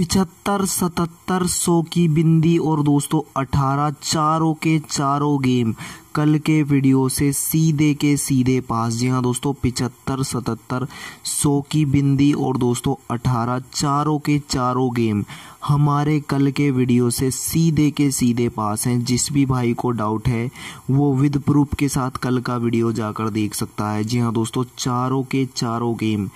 पिछहत्तर सतहत्तर सौ की बिंदी और दोस्तों अठारह चारों के चारों गेम कल के वीडियो से सीधे के सीधे पास जी हाँ दोस्तों पिचहत्तर सतहत्तर सौ की बिंदी और दोस्तों अठारह चारों के चारों गेम हमारे कल के वीडियो से सीधे के सीधे पास हैं जिस भी भाई को डाउट है वो विद प्रूफ के साथ कल का वीडियो जाकर देख सकता है जी हाँ दोस्तों चारों के चारों गेम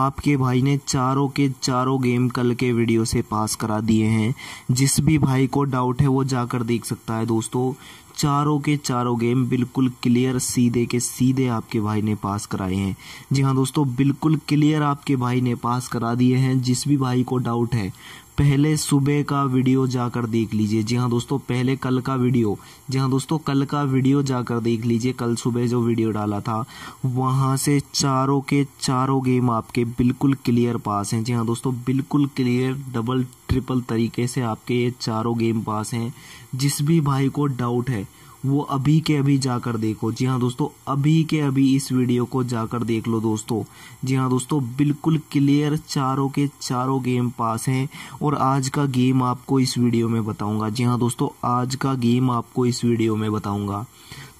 आपके भाई ने चारों के चारों गेम कल के वीडियो से पास करा दिए हैं जिस भी भाई को डाउट है वो जाकर देख सकता है दोस्तों चारों के चारों गेम बिल्कुल क्लियर सीधे के सीधे आपके भाई ने पास कराए हैं जी हाँ दोस्तों बिल्कुल क्लियर आपके भाई ने पास करा दिए हैं जिस भी भाई को डाउट है पहले सुबह का वीडियो जाकर देख लीजिए जी हाँ दोस्तों पहले कल का वीडियो जी हाँ दोस्तों कल का वीडियो जाकर देख लीजिए कल सुबह जो वीडियो डाला था वहाँ से चारों के चारों गेम आपके बिल्कुल क्लियर पास हैं जी हाँ दोस्तों बिल्कुल क्लियर डबल ट्रिपल तरीके से आपके ये चारों गेम पास हैं जिस भी भाई को डाउट है वो अभी के अभी जाकर देखो जी हाँ दोस्तों अभी के अभी इस वीडियो को जाकर देख लो दोस्तों जी हाँ दोस्तों बिल्कुल क्लियर चारों के चारों गेम पास हैं और आज का गेम आपको इस वीडियो में बताऊंगा जी हाँ दोस्तों आज का गेम आपको इस वीडियो में बताऊंगा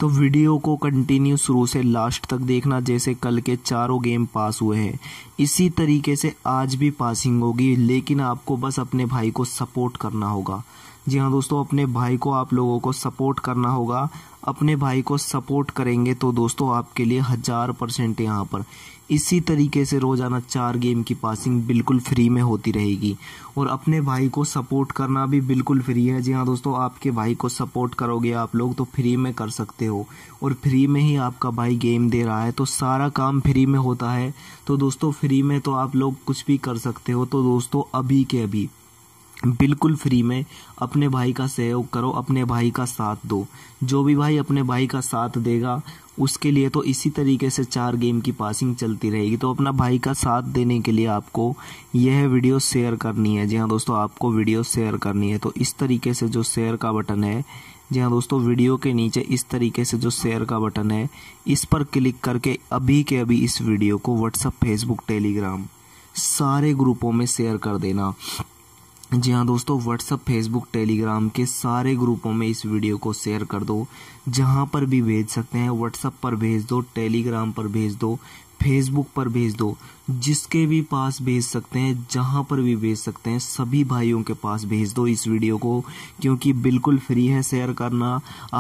तो वीडियो को कंटिन्यू शुरू से लास्ट तक देखना जैसे कल के चारों गेम पास हुए हैं इसी तरीके से आज भी पासिंग होगी लेकिन आपको बस अपने भाई को सपोर्ट करना होगा जी हाँ दोस्तों अपने भाई को आप लोगों को सपोर्ट करना होगा अपने भाई को सपोर्ट करेंगे तो दोस्तों आपके लिए हज़ार परसेंट यहाँ पर इसी तरीके से रोज़ाना चार गेम की पासिंग बिल्कुल फ्री में होती रहेगी और अपने भाई को सपोर्ट करना भी बिल्कुल फ्री है जी हाँ दोस्तों आपके भाई को सपोर्ट करोगे आप लोग तो फ्री में कर सकते हो और फ्री में ही आपका भाई गेम दे रहा है तो सारा काम फ्री में होता है तो दोस्तों फ्री में तो आप लोग कुछ भी कर सकते हो तो दोस्तों अभी के अभी बिल्कुल फ्री में अपने भाई का सहयोग करो अपने भाई का साथ दो जो भी भाई अपने भाई का साथ देगा उसके लिए तो इसी तरीके से चार गेम की पासिंग चलती रहेगी तो अपना भाई का साथ देने के लिए आपको यह वीडियो शेयर करनी है जी हाँ दोस्तों आपको वीडियो शेयर करनी है तो इस तरीके से जो शेयर का बटन है जी हाँ दोस्तों वीडियो के नीचे इस तरीके से जो शेयर का बटन है इस पर क्लिक करके अभी के अभी इस वीडियो को व्हाट्सअप फेसबुक टेलीग्राम सारे ग्रुपों में शेयर कर देना जी हाँ दोस्तों व्हाट्सअप फेसबुक टेलीग्राम के सारे ग्रुपों में इस वीडियो को शेयर कर दो जहाँ पर भी भेज सकते हैं व्हाट्सअप पर भेज दो टेलीग्राम पर भेज दो फेसबुक पर भेज दो जिसके भी पास भेज सकते हैं जहाँ पर भी भेज सकते हैं सभी भाइयों के पास भेज दो इस वीडियो को क्योंकि बिल्कुल फ्री है शेयर करना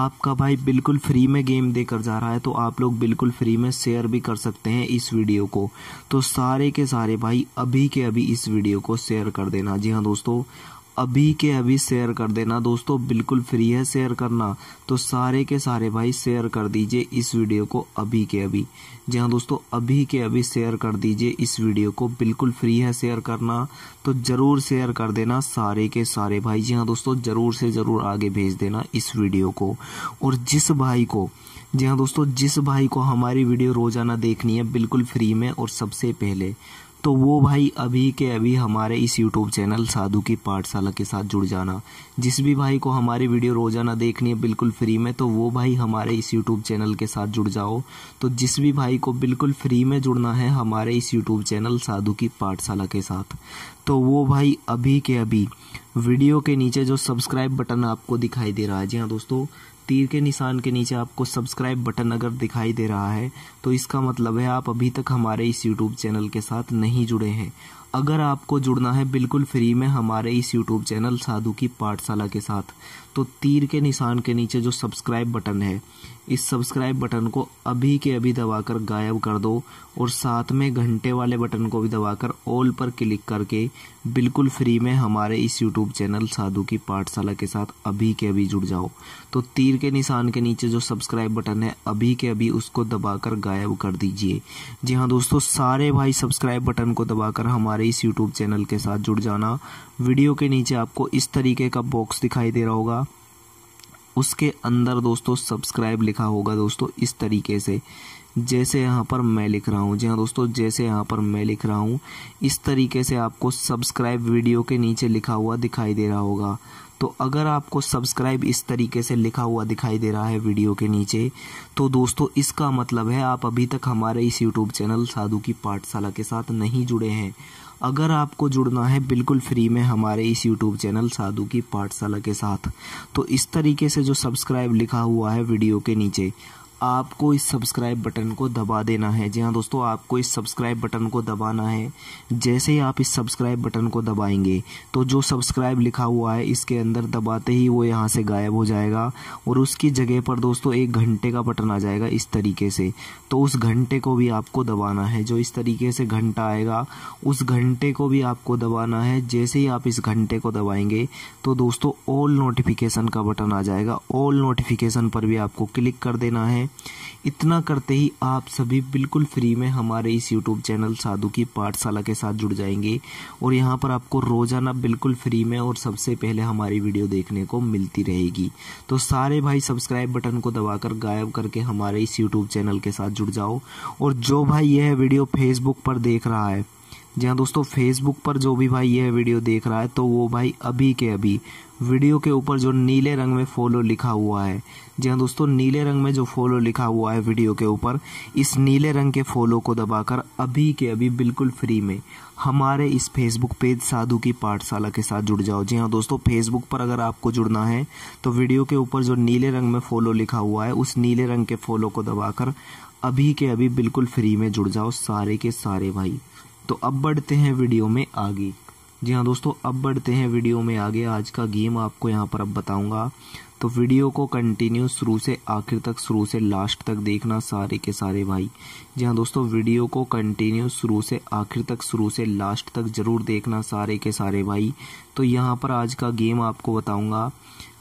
आपका भाई बिल्कुल फ्री में गेम देकर जा रहा है तो आप लोग बिल्कुल फ्री में शेयर भी कर सकते हैं इस वीडियो को तो सारे के सारे भाई अभी के अभी इस वीडियो को शेयर कर देना जी हाँ दोस्तों अभी के अभी शेयर कर देना दोस्तों बिल्कुल फ्री है शेयर करना तो सारे के सारे भाई शेयर कर दीजिए इस वीडियो को अभी के अभी जी हाँ दोस्तों अभी के अभी शेयर कर दीजिए इस वीडियो को बिल्कुल फ्री है शेयर करना तो ज़रूर शेयर कर देना सारे के सारे भाई जी हाँ दोस्तों ज़रूर से ज़रूर आगे भेज देना इस वीडियो को और जिस भाई को जी हाँ दोस्तों जिस भाई को हमारी वीडियो रोज़ाना देखनी है बिल्कुल फ्री में और सबसे पहले तो वो भाई अभी के अभी हमारे इस यूट्यूब चैनल साधु की पाठशाला के साथ जुड़ जाना जिस भी भाई को हमारी वीडियो रोज़ाना देखनी है बिल्कुल फ्री में तो वो भाई हमारे इस यूट्यूब चैनल के साथ जुड़ जाओ तो जिस भी भाई को बिल्कुल फ्री में जुड़ना है हमारे इस यूट्यूब चैनल साधु की पाठशाला के साथ तो वो भाई अभी के अभी वीडियो के नीचे जो सब्सक्राइब बटन आपको दिखाई दे रहा है जी हाँ दोस्तों तीर के निशान के नीचे आपको सब्सक्राइब बटन अगर दिखाई दे रहा है तो इसका मतलब है आप अभी तक हमारे इस यूट्यूब चैनल के साथ नहीं जुड़े हैं अगर आपको जुड़ना है बिल्कुल फ्री में हमारे इस यूट्यूब चैनल साधु की पाठशाला के साथ तो तीर के निशान के नीचे जो सब्सक्राइब बटन है इस सब्सक्राइब बटन को अभी के अभी दबाकर गायब कर दो और साथ में घंटे वाले बटन को भी दबाकर ऑल पर क्लिक करके बिल्कुल फ्री में हमारे इस यूट्यूब चैनल साधु की पाठशाला के साथ अभी के अभी जुड़ जाओ तो तीर के निशान के नीचे जो सब्सक्राइब बटन है अभी के अभी उसको दबाकर गायब कर दीजिए जी हाँ दोस्तों सारे भाई सब्सक्राइब बटन को दबाकर हमारे इस यूट्यूब चैनल के साथ जुड़ जाना वीडियो के नीचे आपको इस तरीके का बॉक्स दिखाई दे रहा होगा उसके अंदर दोस्तों सब्सक्राइब लिखा होगा दोस्तों इस तरीके से जैसे यहाँ पर मैं लिख रहा हूँ जी हाँ दोस्तों जैसे यहाँ पर मैं लिख रहा हूँ इस तरीके से आपको सब्सक्राइब वीडियो के नीचे लिखा हुआ दिखाई दे रहा होगा तो अगर आपको सब्सक्राइब इस तरीके से लिखा हुआ दिखाई दे रहा है वीडियो के नीचे तो दोस्तों इसका मतलब है आप अभी तक हमारे इस यूट्यूब चैनल साधु की पाठशाला के साथ नहीं जुड़े हैं अगर आपको जुड़ना है बिल्कुल फ्री में हमारे इस यूट्यूब चैनल साधु की पाठशाला के साथ तो इस तरीके से जो सब्सक्राइब लिखा हुआ है वीडियो के नीचे आपको इस सब्सक्राइब बटन को दबा देना है जी हाँ दोस्तों आपको इस सब्सक्राइब बटन को दबाना है जैसे ही आप इस सब्सक्राइब बटन को दबाएंगे तो जो सब्सक्राइब लिखा हुआ है इसके अंदर दबाते ही वो यहाँ से गायब हो जाएगा और उसकी जगह पर दोस्तों एक घंटे का बटन आ जाएगा इस तरीके से तो उस घंटे को भी आपको दबाना है जो इस तरीके से घंटा आएगा उस घंटे को भी आपको दबाना है जैसे ही आप इस घंटे को दबाएंगे तो दोस्तों ऑल नोटिफिकेशन का बटन आ जाएगा ऑल नोटिफिकेशन पर भी आपको क्लिक कर देना है इतना करते ही आप सभी बिल्कुल फ्री में हमारे इस यूट्यूब चैनल साधु की पाठशाला के साथ जुड़ जाएंगे और यहाँ पर आपको रोज़ाना बिल्कुल फ्री में और सबसे पहले हमारी वीडियो देखने को मिलती रहेगी तो सारे भाई सब्सक्राइब बटन को दबाकर गायब करके हमारे इस यूट्यूब चैनल के साथ जुड़ जाओ और जो भाई यह वीडियो फेसबुक पर देख रहा है जी हाँ दोस्तों फेसबुक पर जो भी भाई यह वीडियो देख रहा है तो वो भाई अभी के अभी वीडियो के ऊपर जो नीले रंग में फॉलो लिखा हुआ है जी हाँ दोस्तों नीले रंग में जो फॉलो लिखा हुआ है वीडियो के ऊपर इस नीले रंग के फॉलो को दबाकर अभी के अभी बिल्कुल फ्री में हमारे इस फेसबुक पेज साधु की पाठशाला के साथ जुड़ जाओ जी हाँ दोस्तों फेसबुक पर अगर आपको जुड़ना है तो वीडियो के ऊपर जो नीले रंग में फॉलो लिखा हुआ है उस नीले रंग के फॉलो को दबाकर अभी के अभी बिल्कुल फ्री में जुड़ जाओ सारे के सारे भाई तो अब बढ़ते हैं वीडियो में आगे जी हाँ दोस्तों अब बढ़ते हैं वीडियो में आगे आज का गेम आपको यहाँ पर अब बताऊँगा तो वीडियो को कंटिन्यू शुरू से आखिर तक शुरू से लास्ट तक देखना सारे के सारे भाई जी हाँ दोस्तों वीडियो को कंटिन्यू शुरू से आखिर तक शुरू से लास्ट तक ज़रूर देखना सारे के सारे भाई तो यहाँ पर आज का गेम आपको बताऊँगा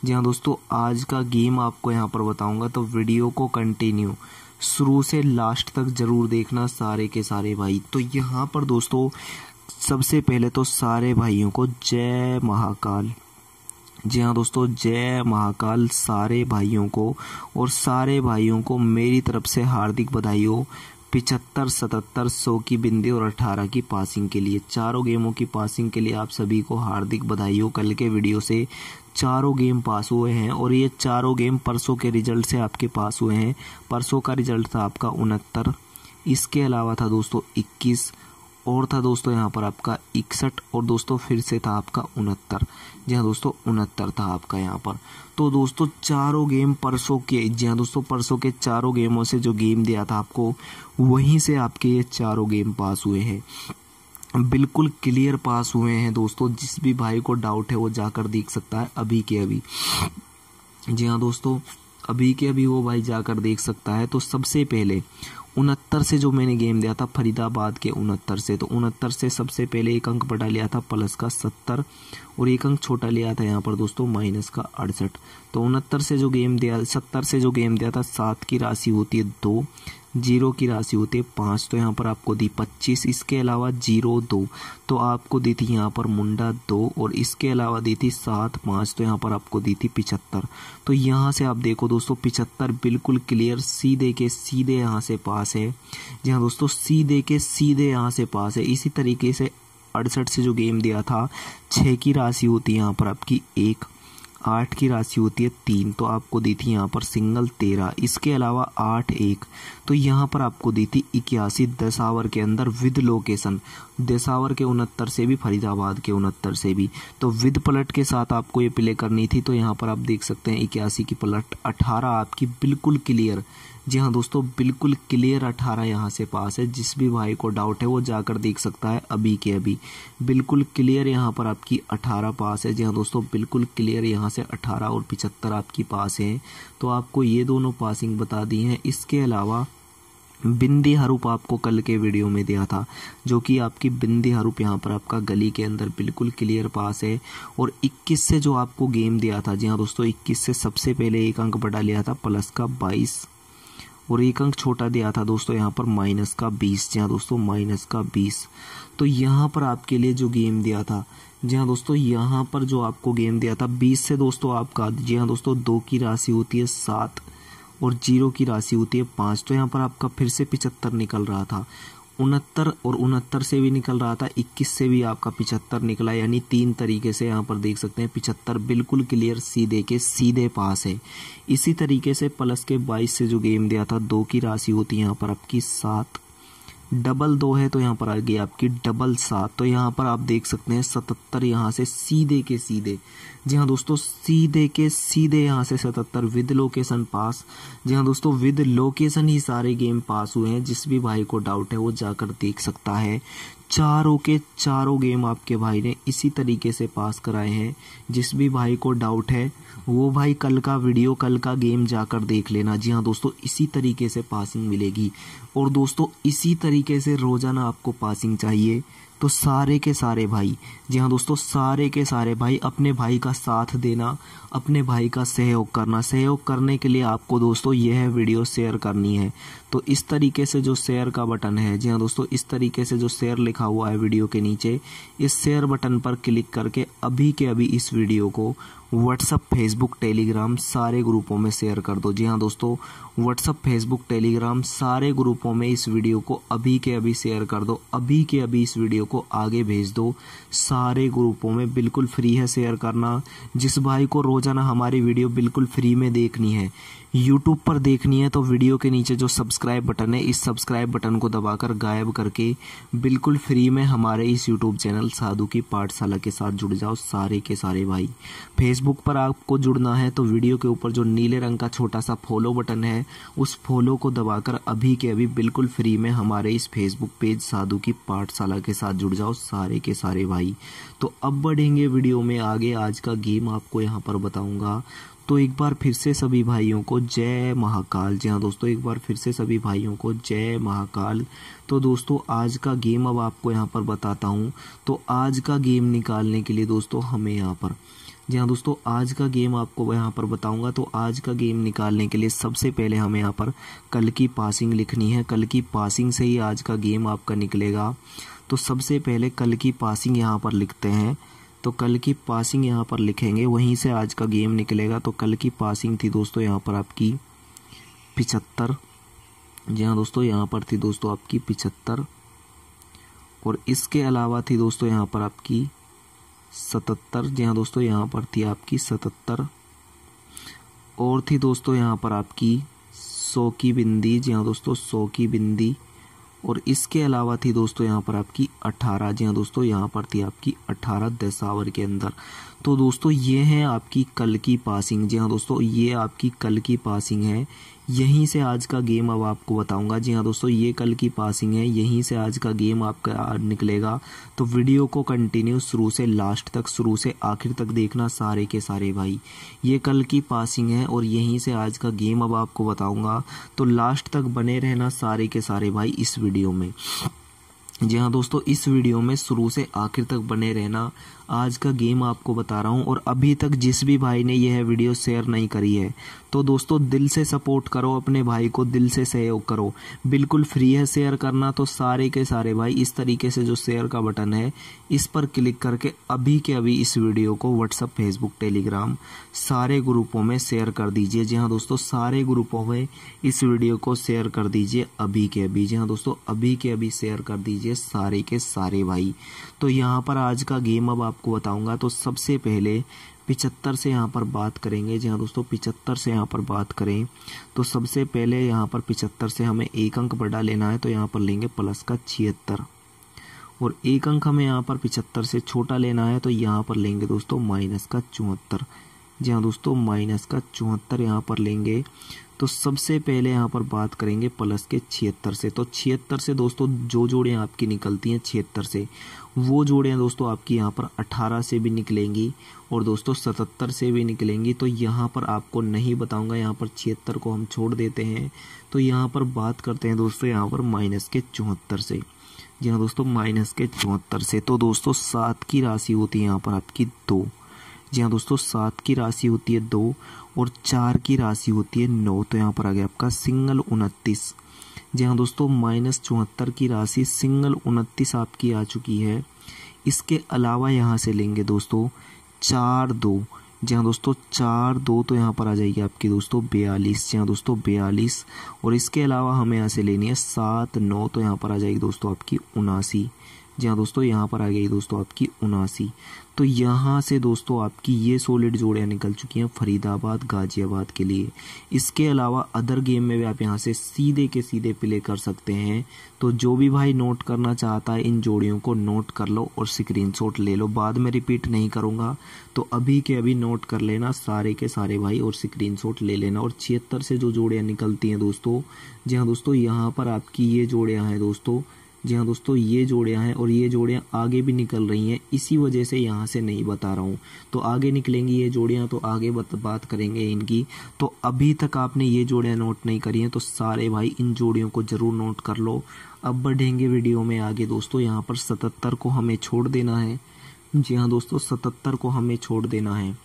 जी हाँ दोस्तों आज का गेम आपको यहाँ पर बताऊँगा तो वीडियो को कंटिन्यू शुरू से लास्ट तक ज़रूर देखना सारे के सारे भाई तो यहाँ पर दोस्तों सबसे पहले तो सारे भाइयों को जय महाकाल जी हाँ दोस्तों जय महाकाल सारे भाइयों को और सारे भाइयों को मेरी तरफ से हार्दिक बधाई हो पिचहत्तर सतहत्तर सौ की बिंदी और अट्ठारह की पासिंग के लिए चारों गेमों की पासिंग के लिए आप सभी को हार्दिक बधाई हो कल के वीडियो से चारों गेम पास हुए हैं और ये चारों गेम परसों के रिजल्ट से आपके पास हुए हैं परसों का रिजल्ट था आपका उनहत्तर इसके अलावा था दोस्तों इक्कीस और था दोस्तों यहाँ पर आपका इकसठ और दोस्तों फिर से था आपका उनहत्तर जी हाँ दोस्तों उनहत्तर था आपका यहाँ पर तो दोस्तों चारों गेम परसों के जी हाँ दोस्तों परसों के चारों गेमों से जो गेम दिया था आपको वहीं से आपके ये चारों गेम पास हुए हैं बिल्कुल क्लियर पास हुए हैं दोस्तों जिस भी भाई को डाउट है वो जाकर देख सकता है अभी के अभी जी हाँ दोस्तों अभी के अभी वो भाई जाकर देख सकता है तो सबसे पहले उनहत्तर से जो मैंने गेम दिया था फरीदाबाद के उनहत्तर से तो उनहत्तर से सबसे पहले एक अंक बड़ा लिया था प्लस का सत्तर और एक अंक छोटा लिया था यहाँ पर दोस्तों माइनस का अड़सठ तो उनहत्तर से जो गेम दिया सत्तर से जो गेम दिया था सात की राशि होती है दो जीरो की राशि होती है पाँच तो यहाँ पर आपको दी पच्चीस इसके अलावा जीरो दो तो आपको दी थी यहाँ पर मुंडा दो और इसके अलावा दी थी सात पाँच तो यहाँ पर आपको दी थी पिचहत्तर तो यहाँ से आप देखो दोस्तों पिचहत्तर बिल्कुल क्लियर सीधे के सीधे यहाँ से पास है जी हाँ दोस्तों सीधे के सीधे यहाँ से पास है इसी तरीके से अड़सठ से जो गेम दिया था छः की राशि होती है यहाँ पर आपकी एक आठ की राशि होती है तीन तो आपको दी थी यहाँ पर सिंगल तेरह इसके अलावा आठ एक तो यहाँ पर आपको दी थी इक्यासी दशावर के अंदर विद लोकेशन दशावर के उनहत्तर से भी फरीदाबाद के उनहत्तर से भी तो विद पलट के साथ आपको ये प्ले करनी थी तो यहाँ पर आप देख सकते हैं इक्यासी की पलट अठारह आपकी बिल्कुल क्लियर जी हाँ दोस्तों बिल्कुल क्लियर अठारह यहाँ से पास है जिस भी भाई को डाउट है वो जाकर देख सकता है अभी के अभी बिल्कुल क्लियर यहाँ पर आपकी अठारह पास है जी हाँ दोस्तों बिल्कुल क्लियर यहाँ से अठारह और पिचहत्तर आपकी पास है तो आपको ये दोनों पासिंग बता दी हैं इसके अलावा बिंदी हरूप आपको कल के वीडियो में दिया था जो कि आपकी बिंदी हरूप यहाँ पर आपका गली के अंदर बिल्कुल क्लियर पास है और 21 से जो आपको गेम दिया था जी हाँ दोस्तों 21 से सबसे पहले एक अंक बढ़ा लिया था प्लस का 22 और एक अंक छोटा दिया था दोस्तों यहाँ पर माइनस का बीस जहाँ दोस्तों माइनस का बीस तो यहाँ पर आपके लिए जो गेम दिया था जी हाँ दोस्तों यहाँ पर जो आपको गेम दिया था बीस से दोस्तों आपका जी हाँ दोस्तों दो की राशि होती है सात और जीरो की राशि होती है पाँच तो यहाँ पर आपका फिर से पिचहत्तर निकल रहा था उनहत्तर और उनहत्तर से भी निकल रहा था इक्कीस से भी आपका पिछहत्तर निकला यानी तीन तरीके से यहाँ पर देख सकते हैं पिछहत्तर बिल्कुल क्लियर सीधे के सीधे पास है इसी तरीके से प्लस के बाईस से जो गेम दिया था दो की राशि होती है यहाँ पर आपकी सात डबल दो है तो यहाँ पर आ गई आपकी डबल सात तो यहाँ पर आप देख सकते हैं सतहत्तर यहाँ से सीधे के सीधे जी हाँ दोस्तों सीधे के सीधे यहाँ से सतहत्तर विद लोकेशन पास जी हाँ दोस्तों विद लोकेशन ही सारे गेम पास हुए हैं जिस भी भाई को डाउट है वो जाकर देख सकता है चारों के चारों गेम आपके भाई ने इसी तरीके से पास कराए हैं जिस भी भाई को डाउट है वो भाई कल का वीडियो कल का गेम जाकर देख लेना जी हाँ दोस्तों इसी तरीके से पासिंग मिलेगी और दोस्तों इसी तरीके से रोज़ाना आपको पासिंग चाहिए तो सारे के सारे भाई जी हाँ दोस्तों सारे के सारे भाई अपने भाई का साथ देना अपने भाई का सहयोग करना सहयोग करने के लिए आपको दोस्तों यह वीडियो शेयर करनी है तो इस तरीके से जो शेयर का बटन है जी हाँ दोस्तों इस तरीके से जो शेयर लिखा हुआ है वीडियो के नीचे इस शेयर बटन पर क्लिक करके अभी के अभी इस वीडियो को व्हाट्सअप फेसबुक टेलीग्राम सारे ग्रुपों में शेयर कर दो जी हाँ दोस्तों व्हाट्सअप फेसबुक टेलीग्राम सारे ग्रुपों में इस वीडियो को अभी के अभी शेयर कर दो अभी के अभी इस वीडियो को आगे भेज दो सारे ग्रुपों में बिल्कुल फ्री है शेयर करना जिस भाई को रोज़ जाना हमारी वीडियो बिल्कुल फ्री में देखनी है यूट्यूब पर देखनी है तो वीडियो के नीचे जो सब्सक्राइब बटन है इस सब्सक्राइब बटन को दबाकर गायब करके बिल्कुल फ्री में हमारे इस यूट्यूब चैनल साधु की पाठशाला के साथ जुड़ जाओ सारे के सारे भाई फेसबुक पर आपको जुड़ना है तो वीडियो के ऊपर जो नीले रंग का छोटा सा फॉलो बटन है उस फॉलो को दबाकर अभी के अभी बिल्कुल फ्री में हमारे इस फेसबुक पेज साधु की पाठशाला के साथ जुड़ जाओ सारे के सारे भाई तो अब बढ़ेंगे वीडियो में आगे आज का गेम आपको यहाँ पर बताऊँगा तो एक बार फिर से सभी भाइयों को जय महाकाल जी हाँ दोस्तों एक बार फिर से सभी भाइयों को जय महाकाल तो दोस्तों आज का गेम अब आपको यहाँ पर बताता हूँ तो आज का गेम निकालने के लिए दोस्तों हमें यहाँ पर जी हाँ दोस्तों आज का गेम आपको यहाँ पर बताऊंगा तो आज का गेम निकालने के लिए सबसे पहले हमें यहाँ पर कल की पासिंग लिखनी है कल की पासिंग से ही आज का गेम आपका निकलेगा तो सबसे पहले कल की पासिंग यहाँ पर लिखते हैं तो कल की पासिंग यहाँ पर लिखेंगे वहीं से आज का गेम निकलेगा तो कल की पासिंग थी दोस्तों यहाँ पर आपकी पिचहत्तर जी हाँ दोस्तों यहाँ पर थी दोस्तों आपकी पिचहत्तर और इसके अलावा थी दोस्तों यहाँ पर आपकी सतहत्तर जी हाँ दोस्तों यहाँ पर थी आपकी सतहत्तर और थी दोस्तों यहाँ पर आपकी सौ की बिंदी जी हाँ दोस्तों सौ की बिंदी और इसके अलावा थी दोस्तों यहाँ पर आपकी अठारह जी हाँ दोस्तों यहाँ पर थी आपकी अट्ठारह दशावर के अंदर तो दोस्तों ये है आपकी कल की पासिंग जी हाँ दोस्तों ये आपकी कल की पासिंग है यहीं से आज का गेम अब आपको बताऊंगा जी हाँ दोस्तों ये कल की पासिंग है यहीं से आज का गेम आपका निकलेगा तो वीडियो को कंटिन्यू शुरू से लास्ट तक शुरू से आखिर तक देखना सारे के सारे भाई ये कल की पासिंग है और यहीं से आज का गेम अब आपको बताऊंगा तो लास्ट तक बने रहना सारे के सारे भाई इस वीडियो में जी हाँ दोस्तों इस वीडियो में शुरू से आखिर तक बने रहना आज का गेम आपको बता रहा हूँ और अभी तक जिस भी भाई ने यह वीडियो शेयर नहीं करी है तो दोस्तों दिल से सपोर्ट करो अपने भाई को दिल से सहयोग करो बिल्कुल फ्री है शेयर करना तो सारे के सारे भाई इस तरीके से जो शेयर का बटन है इस पर क्लिक करके अभी के अभी इस वीडियो को व्हाट्सअप फेसबुक टेलीग्राम सारे ग्रुपों में शेयर कर दीजिए जी हाँ दोस्तों सारे ग्रुपों में इस वीडियो को शेयर कर दीजिए अभी के अभी जी हाँ दोस्तों अभी के अभी शेयर कर दीजिए सारे के सारे भाई तो यहाँ पर आज का गेम अब आप आपको बताऊंगा तो सबसे पहले पिचहत्तर से यहाँ पर बात करेंगे जी हाँ दोस्तों पिचहत्तर से यहाँ पर बात करें तो सबसे पहले यहाँ पर पिचहत्तर से हमें एक अंक बड़ा लेना है तो यहाँ पर लेंगे प्लस का छिहत्तर और एक अंक हमें यहाँ पर पिचहत्तर से छोटा लेना है तो यहाँ पर लेंगे दोस्तों माइनस का चौहत्तर जी हाँ दोस्तों माइनस का चौहत्तर यहाँ पर लेंगे तो सबसे पहले यहाँ पर बात करेंगे प्लस के छिहत्तर से तो छिहत्तर से दोस्तों जो जोड़ियाँ आपकी निकलती हैं छिहत्तर से वो जोड़ियाँ दोस्तों आपकी यहाँ पर अठारह से भी निकलेंगी और दोस्तों सतहत्तर से भी निकलेंगी तो यहाँ पर आपको नहीं बताऊँगा यहाँ पर छिहत्तर को हम छोड़ देते हैं तो यहाँ पर बात करते हैं दोस्तों यहाँ पर माइनस के चौहत्तर से जी हाँ दोस्तों माइनस के चौहत्तर से तो दोस्तों सात की राशि होती है यहाँ पर आपकी दो जी हाँ दोस्तों सात की राशि होती है दो और चार की राशि होती है नौ तो यहाँ पर आ गया आपका सिंगल उनतीस जी हाँ दोस्तों माइनस चौहत्तर की राशि सिंगल उनतीस आपकी आ चुकी है इसके अलावा यहाँ से लेंगे दोस्तों चार दो जी हाँ दोस्तों चार दो तो यहाँ पर आ जाएगी आपकी दोस्तों बयालीस जी हाँ दोस्तों बयालीस और इसके अलावा हमें यहाँ से लेनी है सात नौ तो यहाँ पर आ जाएगी दोस्तों आपकी उनासी जी हाँ दोस्तों यहाँ पर आ गई दोस्तों आपकी उनासी तो यहाँ से दोस्तों आपकी ये सोलिड जोड़ियाँ निकल चुकी हैं फरीदाबाद गाजियाबाद के लिए इसके अलावा अदर गेम में भी आप यहाँ से सीधे के सीधे प्ले कर सकते हैं तो जो भी भाई नोट करना चाहता है इन जोड़ियों को नोट कर लो और स्क्रीन ले लो बाद में रिपीट नहीं करूँगा तो अभी के अभी नोट कर लेना सारे के सारे भाई और स्क्रीन ले लेना और छिहत्तर से जो जोड़ियाँ निकलती हैं दोस्तों जी हाँ दोस्तों यहाँ पर आपकी ये जोड़ियाँ हैं दोस्तों जी हाँ दोस्तों ये जोड़ियाँ हैं और ये जोड़ियाँ आगे भी निकल रही हैं इसी वजह से यहाँ से नहीं बता रहा हूँ तो आगे निकलेंगी ये जोड़ियाँ तो आगे बत, बात करेंगे इनकी तो अभी तक आपने ये जोड़ियाँ नोट नहीं करी हैं तो सारे भाई इन जोड़ियों को ज़रूर नोट कर लो अब बढ़ेंगे वीडियो में आगे दोस्तों यहाँ पर सतहत्तर को हमें छोड़ देना है जी हाँ दोस्तों सतहत्तर को हमें छोड़ देना है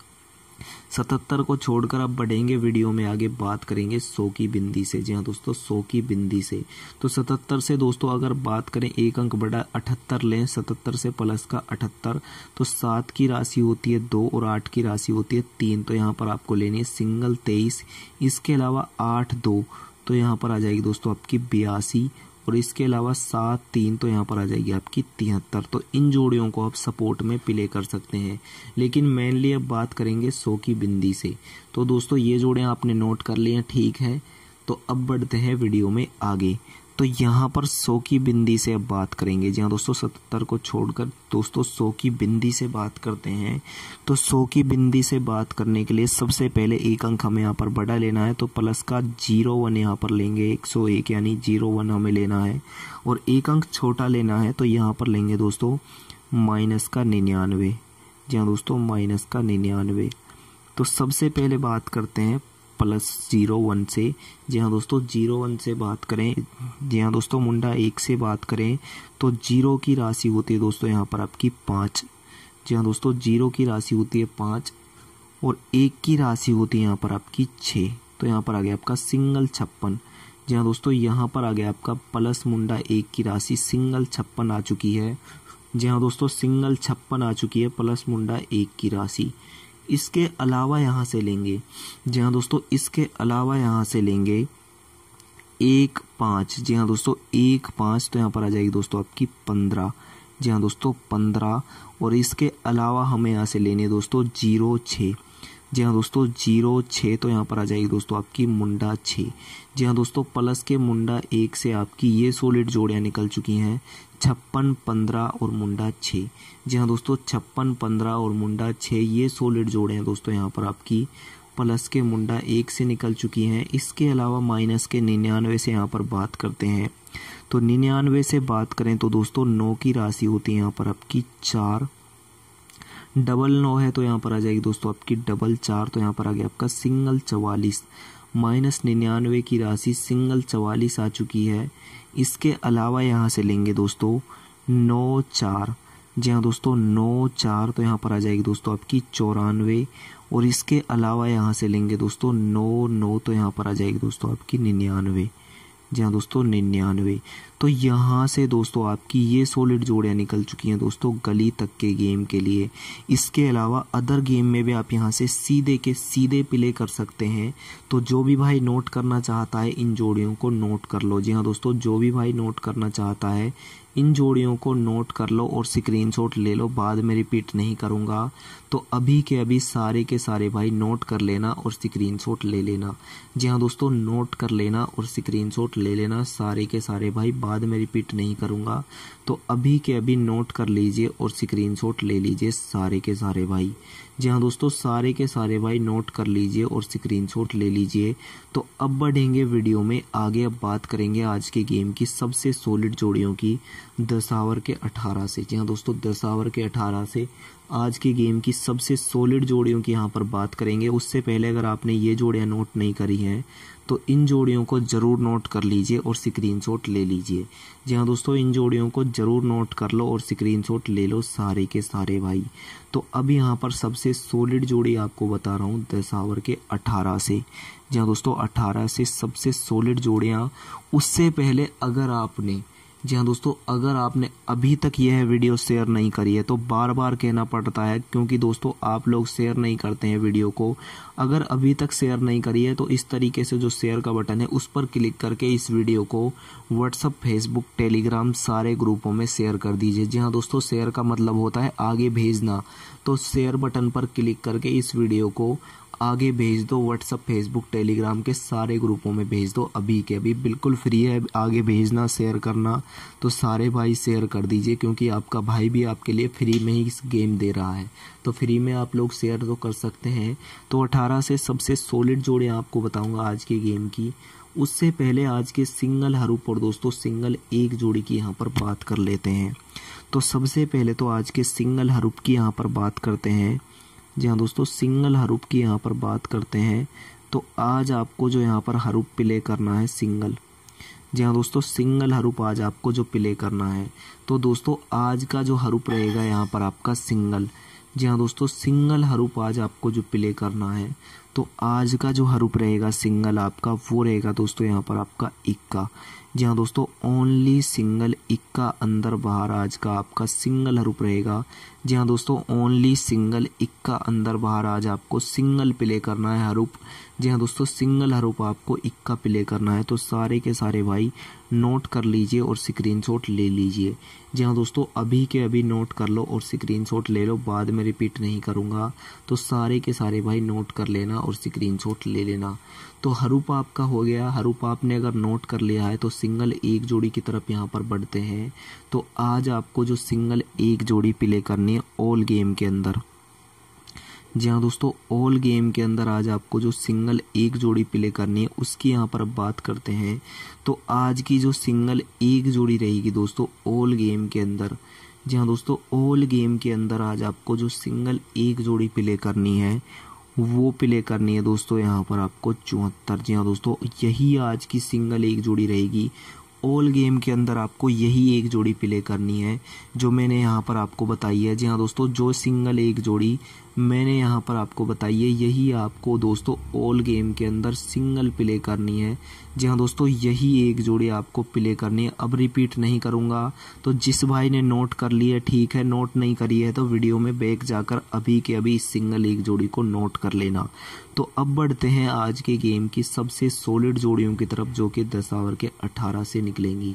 सतहत्तर को छोड़कर आप बढ़ेंगे वीडियो में आगे बात करेंगे सौ की बिंदी से जी हाँ दोस्तों सौ की बिंदी से तो सतहत्तर से दोस्तों अगर बात करें एक अंक बड़ा अठहत्तर लें सतहत्तर से प्लस का अठहत्तर तो सात की राशि होती है दो और आठ की राशि होती है तीन तो यहाँ पर आपको लेनी है सिंगल तेईस इसके अलावा आठ दो तो यहाँ पर आ जाएगी दोस्तों आपकी बयासी और इसके अलावा सात तीन तो यहाँ पर आ जाएगी आपकी तिहत्तर तो इन जोड़ियों को आप सपोर्ट में प्ले कर सकते हैं लेकिन मेनली अब बात करेंगे सौ की बिंदी से तो दोस्तों ये जोड़े आपने नोट कर लिए ठीक है तो अब बढ़ते हैं वीडियो में आगे तो यहाँ पर सौ की बिंदी से अब बात करेंगे जहाँ दोस्तों सतर को छोड़कर दोस्तों सौ की बिंदी से बात करते हैं तो सौ की बिंदी से बात करने के लिए सबसे पहले एक अंक हमें यहाँ पर बड़ा लेना है तो प्लस का जीरो वन यहाँ पर लेंगे एक सौ एक यानी जीरो वन हमें लेना है और एक अंक छोटा लेना है तो यहाँ पर लेंगे दोस्तों माइनस का निन्यानवे जी हाँ दोस्तों माइनस का निन्यानवे तो सबसे पहले बात करते हैं प्लस जीरो वन से जी हाँ दोस्तों जीरो वन से बात करें जी हाँ दोस्तों मुंडा एक से बात करें तो जीरो की राशि होती है दोस्तों यहाँ पर आपकी पाँच जी हाँ दोस्तों जीरो की राशि होती है पाँच और एक की राशि होती है यहाँ पर आपकी छः तो यहाँ पर आ गया आपका सिंगल छप्पन जी हाँ दोस्तों यहाँ पर आ गया आपका प्लस मुंडा एक की राशि सिंगल छप्पन आ चुकी है जी हाँ दोस्तों सिंगल छप्पन आ चुकी है प्लस मुंडा एक की राशि इसके अलावा यहाँ से लेंगे जी हाँ दोस्तों इसके अलावा यहाँ से लेंगे एक पाँच जी हाँ दोस्तों एक पाँच तो यहाँ पर आ जाएगी दोस्तों आपकी पंद्रह जी हाँ दोस्तों पंद्रह और इसके अलावा हमें यहाँ से लेने दोस्तों जीरो छः जी हाँ दोस्तों जीरो छः तो यहाँ पर आ जाएगी दोस्तों आपकी मुंडा छः जी हाँ दोस्तों प्लस के मुंडा एक से आपकी ये सोलिड जोड़ियाँ निकल चुकी हैं छप्पन पंद्रह और मुंडा छः जी हाँ दोस्तों छप्पन पंद्रह और मुंडा छः ये सोलिड जोड़े हैं दोस्तों यहाँ पर आपकी प्लस के मुंडा एक से निकल चुकी हैं इसके अलावा माइनस के निन्यानवे से यहाँ पर बात करते हैं तो निन्यानवे से बात करें तो दोस्तों नौ की राशि होती है यहाँ पर आपकी चार डबल नौ है तो यहाँ पर आ जाएगी दोस्तों आपकी डबल चार तो यहाँ पर आ गया आपका सिंगल चवालीस माइनस निन्यानवे की राशि सिंगल चवालीस आ चुकी है इसके अलावा यहाँ से लेंगे दोस्तों नौ चार जी हाँ दोस्तों नौ चार तो यहाँ पर आ जाएगी दोस्तों आपकी चौरानवे और इसके अलावा यहाँ से लेंगे दोस्तों नौ नौ तो यहाँ पर आ जाएगी दोस्तों आपकी निन्यानवे जी हाँ दोस्तों निन्यानवे तो यहाँ से दोस्तों आपकी ये सॉलिड जोड़ियाँ निकल चुकी हैं दोस्तों गली तक के गेम के लिए इसके अलावा अदर गेम में भी आप यहाँ से सीधे के सीधे प्ले कर सकते हैं तो जो भी भाई नोट करना चाहता है इन जोड़ियों को नोट कर लो जी हाँ दोस्तों जो भी भाई नोट करना चाहता है इन जोड़ियों को नोट कर लो और स्क्रीनशॉट ले लो बाद में रिपीट नहीं करूँगा तो अभी के अभी सारे के सारे भाई नोट कर लेना और स्क्रीनशॉट ले लेना जी हाँ दोस्तों नोट कर लेना और स्क्रीनशॉट ले लेना सारे के सारे भाई बाद में रिपीट नहीं करूँगा तो अभी के अभी नोट कर लीजिए और स्क्रीनशॉट ले लीजिए सारे के सारे भाई जी हाँ दोस्तों सारे के सारे भाई नोट कर लीजिए और स्क्रीनशॉट ले लीजिए तो अब बढ़ेंगे वीडियो में आगे अब बात करेंगे आज के गेम की सबसे सॉलिड जोड़ियों की दसावर के अठारह से जी हाँ दोस्तों दसावर के अठारह से आज के गेम की सबसे सॉलिड जोड़ियों की यहाँ पर बात करेंगे उससे पहले अगर आपने ये जोड़ियाँ नोट नहीं करी हैं तो इन जोड़ियों को ज़रूर नोट कर लीजिए और स्क्रीन ले लीजिए जी हाँ दोस्तों इन जोड़ियों को ज़रूर नोट कर लो और स्क्रीन ले लो सारे के सारे भाई तो अब यहाँ पर सबसे सॉलिड जोड़ी आपको बता रहा हूँ दशावर के अठारह से जी हाँ दोस्तों अठारह से सबसे सॉलिड जोड़ियाँ उससे पहले अगर आपने जी हाँ दोस्तों अगर आपने अभी तक यह वीडियो शेयर नहीं करी है तो बार बार कहना पड़ता है क्योंकि दोस्तों आप लोग शेयर नहीं करते हैं वीडियो को अगर अभी तक शेयर नहीं करी है तो इस तरीके से जो शेयर का बटन है उस पर क्लिक करके इस वीडियो को व्हाट्सअप फेसबुक टेलीग्राम सारे ग्रुपों में शेयर कर दीजिए जी हाँ दोस्तों शेयर का मतलब होता है आगे भेजना तो शेयर बटन पर क्लिक करके इस वीडियो को आगे भेज दो व्हाट्सअप फेसबुक टेलीग्राम के सारे ग्रुपों में भेज दो अभी के अभी बिल्कुल फ्री है आगे भेजना शेयर करना तो सारे भाई शेयर कर दीजिए क्योंकि आपका भाई भी आपके लिए फ्री में ही गेम दे रहा है तो फ्री में आप लोग शेयर तो कर सकते हैं तो अठारह से सबसे सॉलिड जोड़े आपको बताऊँगा आज के गेम की उससे पहले आज के सिंगल हरूप और दोस्तों सिंगल एक जोड़ी की यहाँ पर बात कर लेते हैं तो सबसे पहले तो आज के सिंगल हरूप की यहाँ पर बात करते हैं जी हाँ दोस्तों सिंगल हरूप की यहाँ पर बात करते हैं तो आज आपको जो यहाँ पर हरूप प्ले करना है सिंगल जी हाँ दोस्तों सिंगल हरूप आज आपको जो प्ले करना है तो दोस्तों आज का जो हरूप रहेगा यहाँ पर आपका सिंगल जी हाँ दोस्तों सिंगल हरूप आज आपको जो प्ले करना है तो आज का जो हरूप रहेगा सिंगल आपका वो रहेगा दोस्तों यहाँ पर आपका इक्का जी हाँ दोस्तों ओनली सिंगल इक्का अंदर बाहर आज का आपका सिंगल हरूप रहेगा जी हाँ दोस्तों ओनली सिंगल इक्का अंदर बाहर आज आपको सिंगल प्ले करना है हरूप जी हाँ दोस्तों सिंगल हरूप आपको इक्का प्ले करना है तो सारे के सारे भाई नोट कर लीजिए और स्क्रीन ले लीजिए जी हाँ दोस्तों अभी के अभी नोट कर लो और स्क्रीन ले लो बाद में रिपीट नहीं करूँगा तो सारे के सारे भाई नोट कर लेना और स्क्रीन शॉट ले लेना तो हरूपा आपका हो गया हरूपा आपने अगर नोट कर लिया है तो सिंगल एक जोड़ी की तरफ यहाँ पर बढ़ते हैं तो आज आपको जो सिंगल एक जोड़ी प्ले करनी है ऑल गेम के अंदर जी हाँ दोस्तों ऑल गेम के अंदर आज आपको जो सिंगल एक जोड़ी प्ले करनी है उसकी यहाँ पर बात करते हैं तो आज की जो सिंगल एक जोड़ी रहेगी दोस्तों ऑल गेम के अंदर जी हाँ दोस्तों ऑल गेम के अंदर आज आपको जो सिंगल एक जोड़ी प्ले करनी है वो प्ले करनी है दोस्तों यहाँ पर आपको चौहत्तर जी हाँ दोस्तों यही आज की सिंगल एक जोड़ी रहेगी ऑल गेम के अंदर आपको यही एक जोड़ी प्ले करनी है जो मैंने यहाँ पर आपको बताई है जी हाँ दोस्तों जो सिंगल एक जोड़ी मैंने यहाँ पर आपको बताइए यही आपको दोस्तों ऑल गेम के अंदर सिंगल प्ले करनी है जी हाँ दोस्तों यही एक जोड़ी आपको प्ले करनी है अब रिपीट नहीं करूँगा तो जिस भाई ने नोट कर लिया ठीक है नोट नहीं करी है तो वीडियो में बैक जाकर अभी के अभी सिंगल एक जोड़ी को नोट कर लेना तो अब बढ़ते हैं आज के गेम की सबसे सोलिड जोड़ियों की तरफ जो कि दशावर के अठारह से निकलेंगी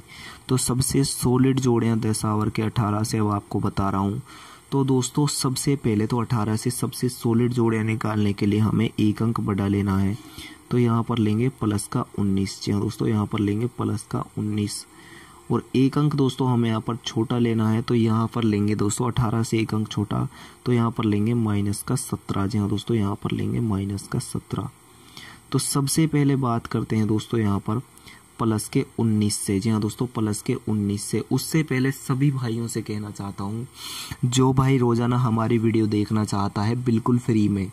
तो सबसे सोलिड जोड़ियाँ दशावर के अठारह से अब आपको बता रहा हूँ तो दोस्तों सबसे पहले तो 18 से सबसे सोलिड जोड़े निकालने के लिए हमें एक अंक बड़ा लेना है तो यहाँ पर लेंगे प्लस का 19 जी हाँ दोस्तों यहाँ पर लेंगे प्लस का 19 और एक अंक दोस्तों हमें यहाँ पर छोटा लेना है तो यहाँ पर लेंगे दोस्तों 18 से एक अंक छोटा तो यहाँ पर लेंगे माइनस का सत्रह जी हाँ दोस्तों यहाँ पर लेंगे माइनस का सत्रह तो सबसे पहले बात करते हैं दोस्तों यहाँ पर प्लस के 19 से जी हाँ दोस्तों प्लस के 19 से उससे पहले सभी भाइयों से कहना चाहता हूँ जो भाई रोज़ाना हमारी वीडियो देखना चाहता है बिल्कुल फ्री में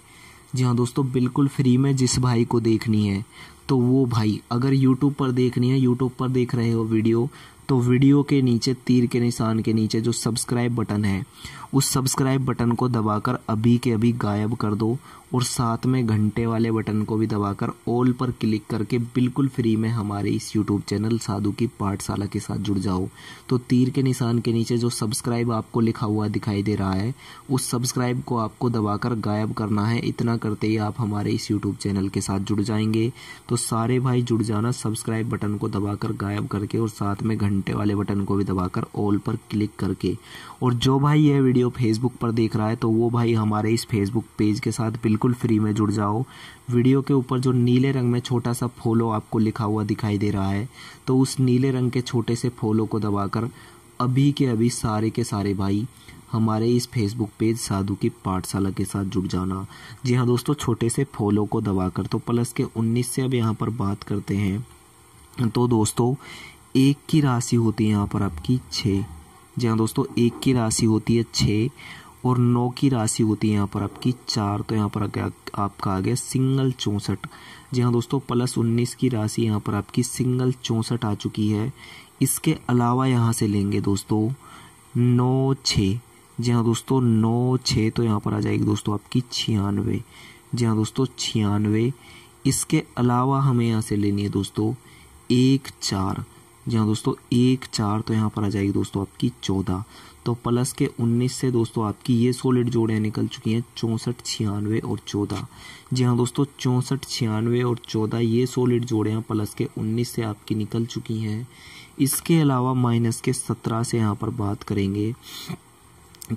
जी हाँ दोस्तों बिल्कुल फ्री में जिस भाई को देखनी है तो वो भाई अगर यूट्यूब पर देखनी है यूट्यूब पर देख रहे हो वीडियो तो वीडियो के नीचे तीर के निशान के नीचे जो सब्सक्राइब बटन है उस सब्सक्राइब बटन को दबाकर अभी के अभी गायब कर दो और साथ में घंटे वाले बटन को भी दबाकर ऑल पर क्लिक करके बिल्कुल फ्री में हमारे इस यूट्यूब चैनल साधु की पाठशाला के साथ जुड़ जाओ तो तीर के निशान के नीचे जो सब्सक्राइब आपको लिखा हुआ दिखाई दे रहा है उस सब्सक्राइब को आपको दबाकर गायब करना है इतना करते ही आप हमारे इस यूट्यूब चैनल के साथ जुड़ जाएंगे तो सारे भाई जुड़ जाना सब्सक्राइब बटन को दबाकर गायब करके और साथ में घंटे घंटे वाले बटन को भी दबाकर ऑल पर क्लिक करके और जो भाई यह वीडियो फेसबुक पर देख रहा है तो वो भाई हमारे इस फेसबुक पेज के साथ बिल्कुल फ्री में जुड़ जाओ वीडियो के ऊपर जो नीले रंग में छोटा सा फॉलो आपको लिखा हुआ दिखाई दे रहा है तो उस नीले रंग के छोटे से फॉलो को दबाकर अभी के अभी सारे के सारे भाई हमारे इस फेसबुक पेज साधु की पाठशाला के साथ जुड़ जाना जी हाँ दोस्तों छोटे से फॉलो को दबाकर तो प्लस के 19 से अब यहाँ पर बात करते हैं तो दोस्तों एक की राशि होती है यहाँ पर आपकी छः जी हाँ दोस्तों एक की राशि होती है छः और नौ की राशि होती है यहाँ पर आपकी चार तो यहाँ पर आ गया आपका आ गया सिंगल चौंसठ जी हाँ दोस्तों प्लस उन्नीस की राशि यहाँ पर आपकी सिंगल चौंसठ आ चुकी है इसके अलावा यहाँ से लेंगे दोस्तों नौ छः जी हाँ दोस्तों नौ छः तो यहाँ पर आ जाएगी दोस्तों आपकी छियानवे जी हाँ दोस्तों छियानवे इसके अलावा हमें यहाँ से लेनी है दोस्तों एक चार जी हाँ दोस्तों एक चार तो यहाँ पर आ जाएगी दोस्तों आपकी चौदह तो प्लस के उन्नीस से दोस्तों आपकी ये सोलिड जोड़ें निकल चुकी हैं चौंसठ छियानवे और चौदह जी हाँ दोस्तों चौंसठ छियानवे और चौदह ये सोलिड जोड़ें प्लस के उन्नीस से आपकी निकल चुकी हैं इसके अलावा माइनस के सत्रह से यहाँ पर बात करेंगे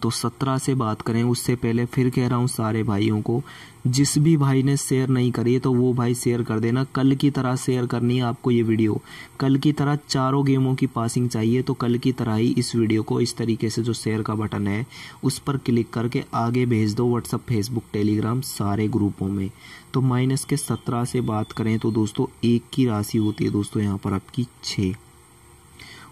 तो सत्रह से बात करें उससे पहले फिर कह रहा हूँ सारे भाइयों को जिस भी भाई ने शेयर नहीं करी है तो वो भाई शेयर कर देना कल की तरह शेयर करनी है आपको ये वीडियो कल की तरह चारों गेमों की पासिंग चाहिए तो कल की तरह ही इस वीडियो को इस तरीके से जो शेयर का बटन है उस पर क्लिक करके आगे भेज दो व्हाट्सअप फेसबुक टेलीग्राम सारे ग्रुपों में तो माइनस के सत्रह से बात करें तो दोस्तों एक की राशि होती है दोस्तों यहाँ पर आपकी छः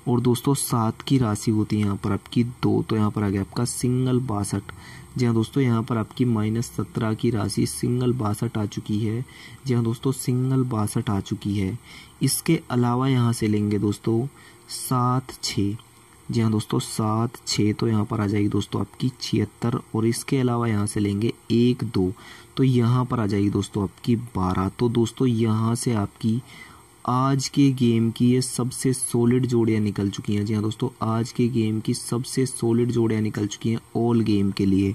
और दोस्तों सात की राशि होती है यहाँ पर आपकी दो तो यहाँ पर आ गया आपका सिंगल बासठ जी हाँ दोस्तों यहाँ पर आपकी माइनस सत्रह की राशि सिंगल बासठ आ चुकी है जी हाँ दोस्तों सिंगल बासठ आ चुकी है इसके अलावा यहाँ से लेंगे दोस्तों सात छः जी हाँ दोस्तों सात छः तो यहाँ पर आ जाएगी दोस्तों आपकी छिहत्तर और इसके अलावा यहाँ से लेंगे एक दो तो यहाँ पर आ जाएगी दोस्तों आपकी बारह तो दोस्तों यहाँ से आपकी आज के गेम की ये सबसे सॉलिड जोड़ियाँ निकल चुकी हैं जी हाँ दोस्तों आज के गेम की सबसे सॉलिड जोड़ियाँ निकल चुकी हैं ऑल गेम के लिए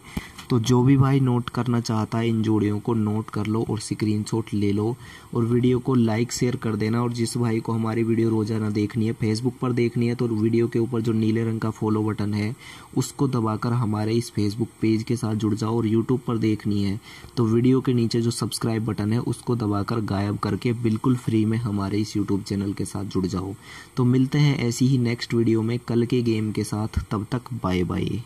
तो जो भी भाई नोट करना चाहता है इन जोड़ियों को नोट कर लो और स्क्रीनशॉट ले लो और वीडियो को लाइक शेयर कर देना और जिस भाई को हमारी वीडियो रोजाना देखनी है फेसबुक पर देखनी है तो वीडियो के ऊपर जो नीले रंग का फॉलो बटन है उसको दबाकर हमारे इस फेसबुक पेज के साथ जुड़ जाओ और यूट्यूब पर देखनी है तो वीडियो के नीचे जो सब्सक्राइब बटन है उसको दबाकर गायब करके बिल्कुल फ्री में हमारे इस यूट्यूब चैनल के साथ जुड़ जाओ तो मिलते हैं ऐसी ही नेक्स्ट वीडियो में कल के गेम के साथ तब तक बाय बाय